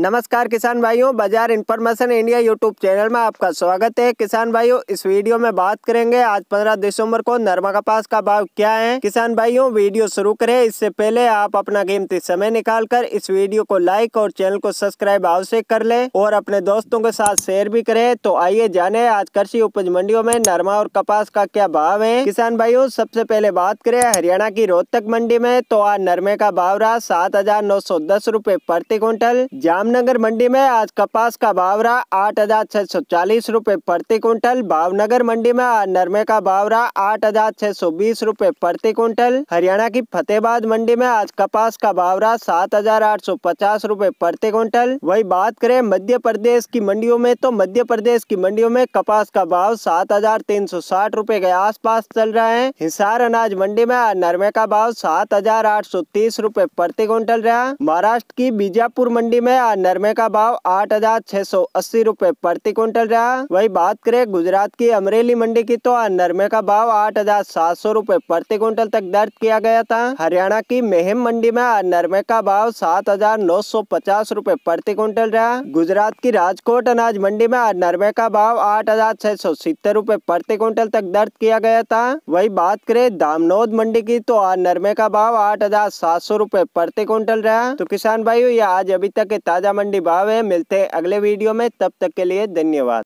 नमस्कार किसान भाइयों बाजार इन्फॉर्मेशन इंडिया यूट्यूब चैनल में आपका स्वागत है किसान भाइयों इस वीडियो में बात करेंगे आज 15 दिसंबर को नरमा कपास का भाव क्या है किसान भाइयों वीडियो शुरू करें इससे पहले आप अपना कीमती समय निकालकर इस वीडियो को लाइक और चैनल को सब्सक्राइब आवश्यक कर ले और अपने दोस्तों के साथ शेयर भी करे तो आइए जाने आज कृषि उपज मंडियों में नरमा और कपास का क्या भाव है किसान भाइयों सबसे पहले बात करे हरियाणा की रोहतक मंडी में तो आज नरमे का भाव रहा सात हजार नौ सौ दस रूपए प्रति क्विंटल जाम रामनगर मंडी में आज कपास का बावरा आठ हजार छह सौ चालीस रूपए प्रति क्विंटल भावनगर मंडी में आज नरमे का बावरा आठ हजार छह सौ बीस रूपए प्रति क्विंटल हरियाणा की फतेहबाद मंडी में आज कपास का बावरा सात हजार आठ सौ पचास रूपए प्रति क्विंटल वही बात करें मध्य प्रदेश की मंडियों में तो मध्य प्रदेश की मंडियों में कपास का भाव सात हजार तीन सौ साठ रूपए के पास चल रहा है हिसार अनाज मंडी में आज नरमे का भाव सात हजार आठ सौ तीस रूपए प्रति क्विंटल रहा महाराष्ट्र की बीजापुर मंडी में नरमे का भाव आठ हजार छह सौ अस्सी रूपए प्रति क्विंटल रहा वही बात करें गुजरात की अमरेली मंडी की तो नरमे का भाव आठ हजार सात सौ रूपए प्रति क्विंटल तक दर्ज किया गया था हरियाणा की मेहम मंडी में नरमे का भाव सात हजार नौ सौ पचास रूपए प्रति क्विंटल रहा गुजरात की राजकोट अनाज मंडी में नरमे का भाव आठ हजार छह सौ सितर रूपए प्रति क्विंटल तक दर्ज किया गया था वही बात करे दामनोद मंडी की तो आज नरमे का भाव आठ हजार सात सौ रूपए प्रति क्विंटल रहा तो किसान भाइयों ये आज अभी तक के ताज़ा मंडी भाव है मिलते हैं अगले वीडियो में तब तक के लिए धन्यवाद